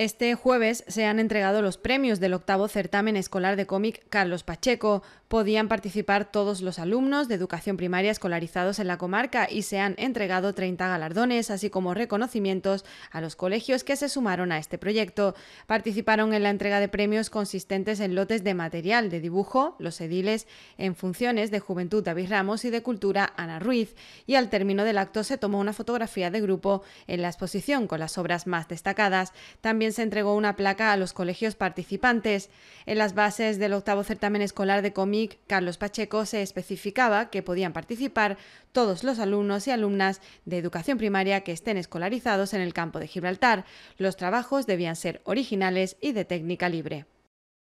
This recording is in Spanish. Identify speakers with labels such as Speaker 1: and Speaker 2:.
Speaker 1: Este jueves se han entregado los premios del octavo certamen escolar de cómic Carlos Pacheco. Podían participar todos los alumnos de educación primaria escolarizados en la comarca y se han entregado 30 galardones, así como reconocimientos a los colegios que se sumaron a este proyecto. Participaron en la entrega de premios consistentes en lotes de material de dibujo, los ediles, en funciones de Juventud David Ramos y de Cultura Ana Ruiz. Y al término del acto se tomó una fotografía de grupo en la exposición con las obras más destacadas. También se entregó una placa a los colegios participantes. En las bases del octavo certamen escolar de cómic, Carlos Pacheco se especificaba que podían participar todos los alumnos y alumnas de educación primaria que estén escolarizados en el campo de Gibraltar. Los trabajos debían ser originales y de técnica libre.